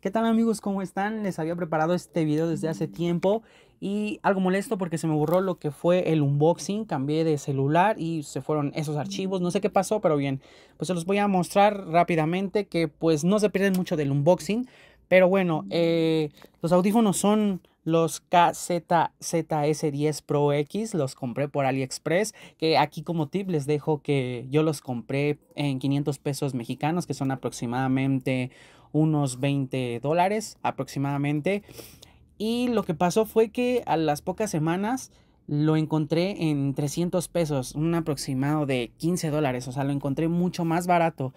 ¿Qué tal amigos? ¿Cómo están? Les había preparado este video desde hace mm. tiempo y algo molesto porque se me borró lo que fue el unboxing, cambié de celular y se fueron esos archivos, no sé qué pasó, pero bien, pues se los voy a mostrar rápidamente que pues no se pierden mucho del unboxing, pero bueno, mm. eh, los audífonos son los KZZS10 Pro X, los compré por AliExpress, que aquí como tip les dejo que yo los compré en 500 pesos mexicanos, que son aproximadamente unos 20 dólares aproximadamente. Y lo que pasó fue que a las pocas semanas lo encontré en 300 pesos, un aproximado de 15 dólares, o sea, lo encontré mucho más barato.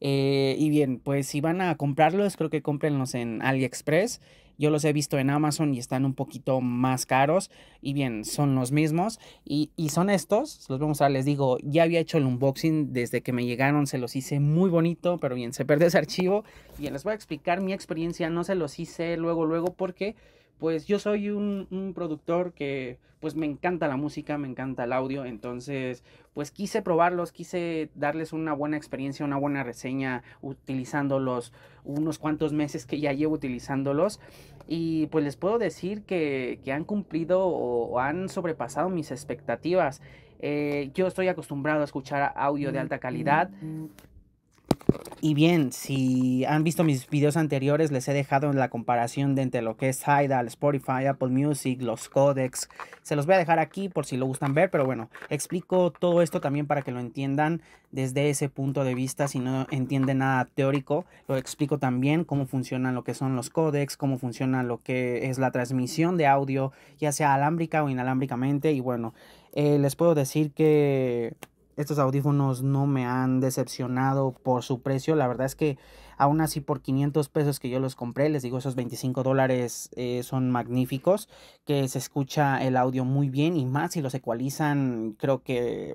Eh, y bien, pues si van a comprarlos, creo que cómprenlos en AliExpress. Yo los he visto en Amazon y están un poquito más caros. Y bien, son los mismos. Y, son estos. Los vamos a Les digo, ya había hecho el unboxing desde que me llegaron. Se los hice muy bonito. Pero bien, se perdió ese archivo. Bien, les voy a explicar mi experiencia. No se los hice luego, luego porque pues yo soy un, productor que pues me encanta la música, me encanta el audio, entonces pues quise probarlos, quise darles una buena experiencia, una buena reseña utilizándolos unos cuantos meses que ya llevo utilizándolos y pues les puedo decir que, han cumplido o, han sobrepasado mis expectativas. Eh, yo estoy acostumbrado a escuchar audio de mm, alta calidad. Mm, mm. Y bien, si han visto mis videos anteriores, les he dejado la comparación de entre lo que es Tidal, Spotify, Apple Music, los codecs. Se los voy a dejar aquí por si lo gustan ver, pero bueno, explico todo esto también para que lo entiendan desde ese punto de vista. Si no entienden nada teórico, lo explico también cómo funcionan lo que son los codecs, cómo funciona lo que es la transmisión de audio, ya sea alámbrica o inalámbricamente. Y bueno, eh, les puedo decir que estos audífonos no me han decepcionado por su precio. La verdad es que aún así por 500 pesos que yo los compré, les digo, esos 25 dólares eh, son magníficos, que se escucha el audio muy bien y más si los ecualizan, creo que,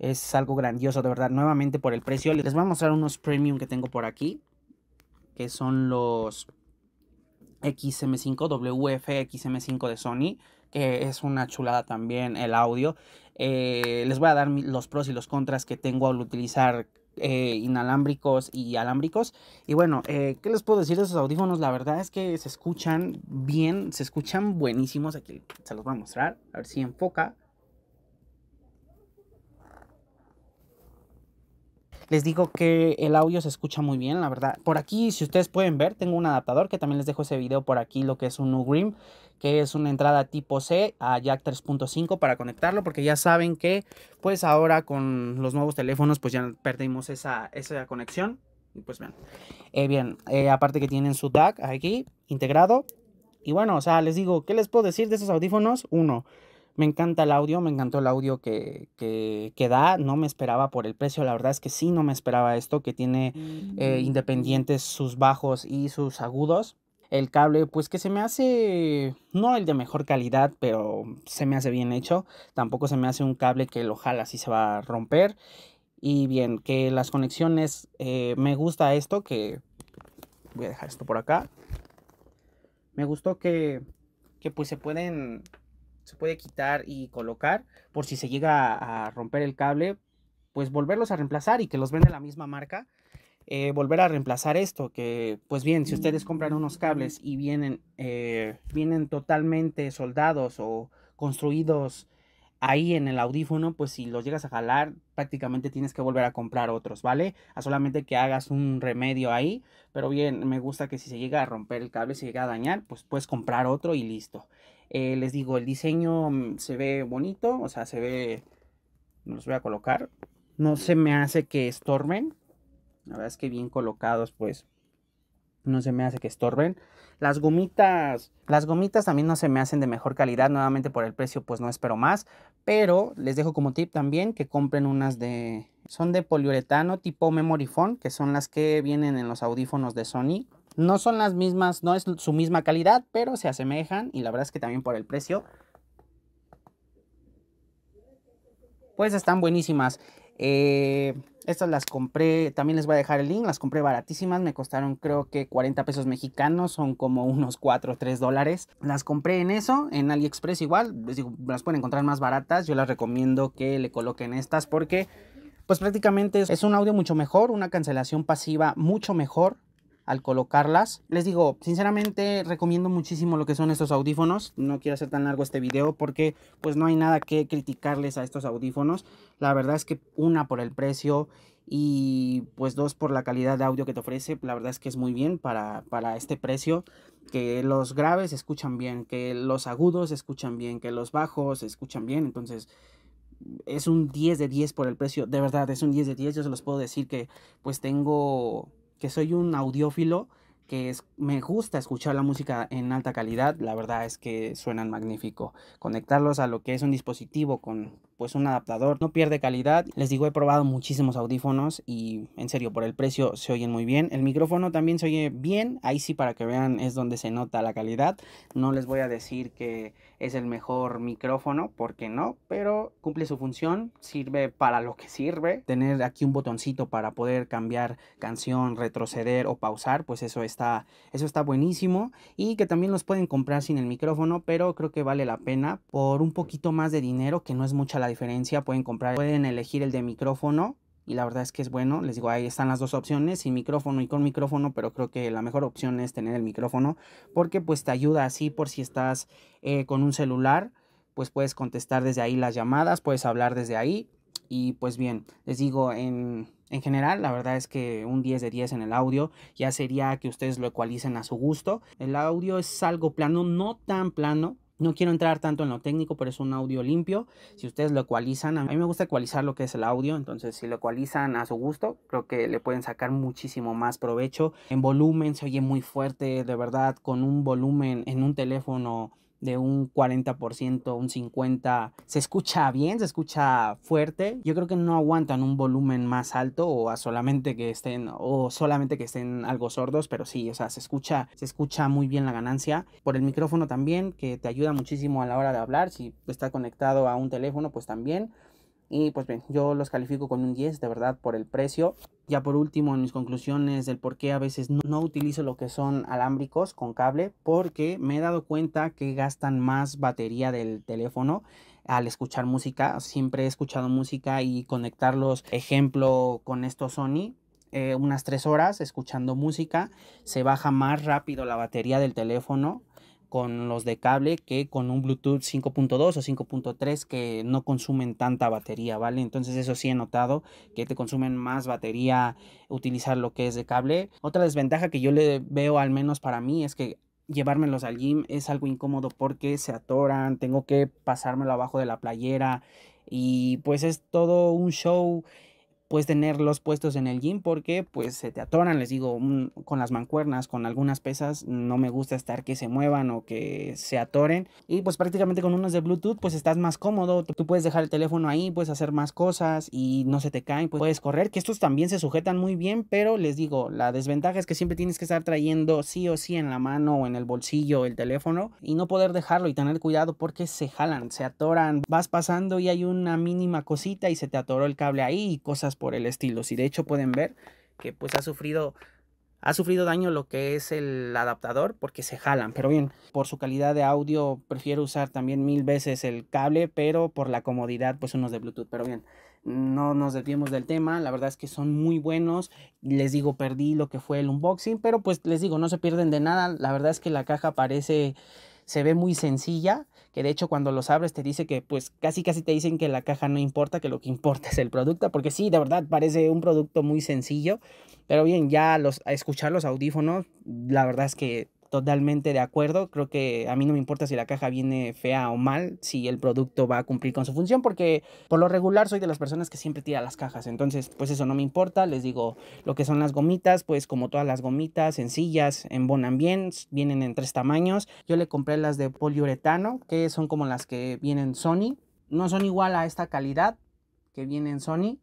es algo grandioso, de verdad. Nuevamente por el precio, les voy a mostrar unos premium que tengo por aquí, que son los XM5, WF-XM5 de Sony, que es una chulada también el audio. Eh, les voy a dar los pros y los contras que tengo al utilizar eh, inalámbricos y alámbricos. Y bueno, eh, ¿qué les puedo decir de esos audífonos? La verdad es que se escuchan bien, se escuchan buenísimos. Aquí se los voy a mostrar, a ver si enfoca. Les digo que el audio se escucha muy bien, la verdad. Por aquí, si ustedes pueden ver, tengo un adaptador que también les dejo ese video por aquí, lo que es un Ugrim, que es una entrada tipo C a Jack 3.5 para conectarlo, porque ya saben que pues ahora con los nuevos teléfonos pues ya perdimos esa, esa conexión. Y pues eh, bien. eh, bien, aparte que tienen su DAC aquí integrado. Y bueno, o sea, les digo, ¿qué les puedo decir de esos audífonos? Uno, me encanta el audio, me encantó el audio que, que, da, no me esperaba por el precio, la verdad es que sí, no me esperaba esto, que tiene eh, mm, independientes sus bajos y sus agudos. El cable, pues que se me hace, no el de mejor calidad, pero se me hace bien hecho. Tampoco se me hace un cable que lo así se va a romper. Y bien, que las conexiones, eh, me gusta esto, que voy a dejar esto por acá. Me gustó que, que pues se pueden se puede quitar y colocar por si se llega a, romper el cable, pues volverlos a reemplazar y que los vende la misma marca. Eh, volver a reemplazar esto, que pues bien, si ustedes compran unos cables y vienen, eh, vienen totalmente soldados o construidos ahí en el audífono, pues si los llegas a jalar, prácticamente tienes que volver a comprar otros, ¿vale? A solamente que hagas un remedio ahí, pero bien, me gusta que si se llega a romper el cable, si llega a dañar, pues puedes comprar otro y listo. Eh, les digo, el diseño mm, se ve bonito, o sea, se ve... Los voy a colocar. No se me hace que estorben. La verdad es que bien colocados, pues no se me hace que estorben. Las gomitas, las gomitas también no se me hacen de mejor calidad, nuevamente por el precio pues no espero más, pero les dejo como tip también que compren unas de, son de poliuretano tipo memory foam, que son las que vienen en los audífonos de Sony, no son las mismas, no es su misma calidad, pero se asemejan y la verdad es que también por el precio. Pues están buenísimas. Eh, estas las compré, también les voy a dejar el link, las compré baratísimas, me costaron creo que 40 pesos mexicanos, son como unos 4 o 3 dólares. Las compré en eso, en AliExpress igual, les digo, las pueden encontrar más baratas, yo las recomiendo que le coloquen estas porque pues prácticamente es un audio mucho mejor, una cancelación pasiva mucho mejor, al colocarlas. Les digo, sinceramente recomiendo muchísimo lo que son estos audífonos. No quiero hacer tan largo este video porque pues no hay nada que criticarles a estos audífonos. La verdad es que una por el precio y pues dos por la calidad de audio que te ofrece. La verdad es que es muy bien para, para este precio. Que los graves escuchan bien, que los agudos escuchan bien, que los bajos escuchan bien. Entonces es un 10 de 10 por el precio. De verdad, es un 10 de 10. Yo se los puedo decir que pues tengo que soy un audiófilo, que es, me gusta escuchar la música en alta calidad, la verdad es que suenan magnífico. Conectarlos a lo que es un dispositivo con pues un adaptador no pierde calidad. Les digo, he probado muchísimos audífonos y en serio por el precio se oyen muy bien. El micrófono también se oye bien, ahí sí para que vean es donde se nota la calidad. No les voy a decir que es el mejor micrófono, porque no, pero cumple su función, sirve para lo que sirve. Tener aquí un botoncito para poder cambiar canción, retroceder o pausar, pues eso está, eso está buenísimo. Y que también los pueden comprar sin el micrófono, pero creo que vale la pena por un poquito más de dinero, que no es mucha la diferencia. Pueden comprar, pueden elegir el de micrófono y la verdad es que es bueno. Les digo, ahí están las dos opciones, sin micrófono y con micrófono, pero creo que la mejor opción es tener el micrófono porque pues te ayuda así por si estás eh, con un celular, pues puedes contestar desde ahí las llamadas, puedes hablar desde ahí y pues bien, les digo, en, en, general la verdad es que un 10 de 10 en el audio ya sería que ustedes lo ecualicen a su gusto. El audio es algo plano, no tan plano, no quiero entrar tanto en lo técnico, pero es un audio limpio. Si ustedes lo ecualizan, a mí me gusta ecualizar lo que es el audio, entonces si lo ecualizan a su gusto, creo que le pueden sacar muchísimo más provecho. En volumen se oye muy fuerte, de verdad, con un volumen en un teléfono de un 40%, un 50%. Se escucha bien, se escucha fuerte. Yo creo que no aguantan un volumen más alto o a solamente que estén o solamente que estén algo sordos, pero sí, o sea, se escucha, se escucha muy bien la ganancia por el micrófono también, que te ayuda muchísimo a la hora de hablar, si está conectado a un teléfono, pues también. Y pues bien, yo los califico con un 10, de verdad, por el precio. Ya por último, en mis conclusiones del por qué a veces no, utilizo lo que son alámbricos con cable, porque me he dado cuenta que gastan más batería del teléfono al escuchar música. Siempre he escuchado música y conectarlos, ejemplo, con estos Sony. Eh, unas tres horas escuchando música se baja más rápido la batería del teléfono con los de cable que con un Bluetooth 5.2 o 5.3 que no consumen tanta batería, ¿vale? Entonces eso sí he notado que te consumen más batería utilizar lo que es de cable. Otra desventaja que yo le veo al menos para mí es que llevármelos al gym es algo incómodo porque se atoran, tengo que pasármelo abajo de la playera y pues es todo un show puedes tenerlos puestos en el gym porque pues se te atoran, les digo, con las mancuernas, con algunas pesas, no me gusta estar que se muevan o que se atoren y pues prácticamente con unos de Bluetooth pues estás más cómodo, tú puedes dejar el teléfono ahí, puedes hacer más cosas y no se te caen, pues, puedes correr, que estos también se sujetan muy bien, pero les digo, la desventaja es que siempre tienes que estar trayendo sí o sí en la mano o en el bolsillo el teléfono y no poder dejarlo y tener cuidado porque se jalan, se atoran, vas pasando y hay una mínima cosita y se te atoró el cable ahí y cosas por el estilo. Si de hecho pueden ver que pues ha sufrido ha sufrido daño lo que es el adaptador porque se jalan, pero bien, por su calidad de audio prefiero usar también mil veces el cable, pero por la comodidad pues unos de Bluetooth, pero bien, no nos desviemos del tema, la verdad es que son muy buenos, les digo, perdí lo que fue el unboxing, pero pues les digo, no se pierden de nada, la verdad es que la caja parece se ve muy sencilla, que de hecho cuando los abres te dice que pues casi casi te dicen que la caja no importa, que lo que importa es el producto, porque sí, de verdad parece un producto muy sencillo, pero bien, ya los, a escuchar los audífonos, la verdad es que totalmente de acuerdo. Creo que a mí no me importa si la caja viene fea o mal, si el producto va a cumplir con su función, porque por lo regular soy de las personas que siempre tira las cajas. Entonces, pues eso no me importa. Les digo, lo que son las gomitas, pues como todas las gomitas, sencillas, embonan bien, vienen en tres tamaños. Yo le compré las de poliuretano, que son como las que vienen Sony. No son igual a esta calidad que vienen Sony,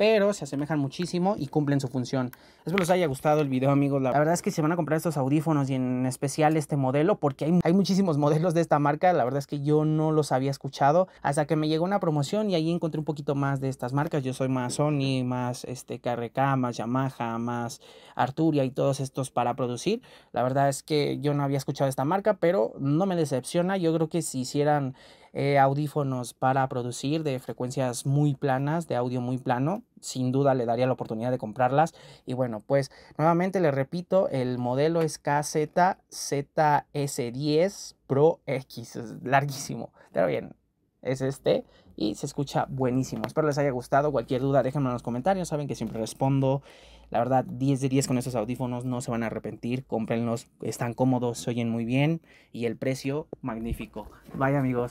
pero se asemejan muchísimo y cumplen su función. Espero les haya gustado el video, amigos. La verdad es que se van a comprar estos audífonos y en especial este modelo, porque hay, muchísimos modelos de esta marca, la verdad es que yo no los había escuchado hasta que me llegó una promoción y ahí encontré un poquito más de estas marcas. Yo soy más Sony, más este, KRK, más Yamaha, más Arturia y todos estos para producir. La verdad es que yo no había escuchado esta marca, pero no me decepciona. Yo creo que si hicieran eh, audífonos para producir de frecuencias muy planas, de audio muy plano. Sin duda le daría la oportunidad de comprarlas. Y bueno, pues nuevamente le repito, el modelo es KZZS10 Pro X. Es larguísimo, pero bien, es este y se escucha buenísimo. Espero les haya gustado. Cualquier duda, déjenme en los comentarios. Saben que siempre respondo. La verdad, 10 de 10 con esos audífonos. No se van a arrepentir. Cómprenlos. Están cómodos, se oyen muy bien. Y el precio, magnífico. vaya amigos.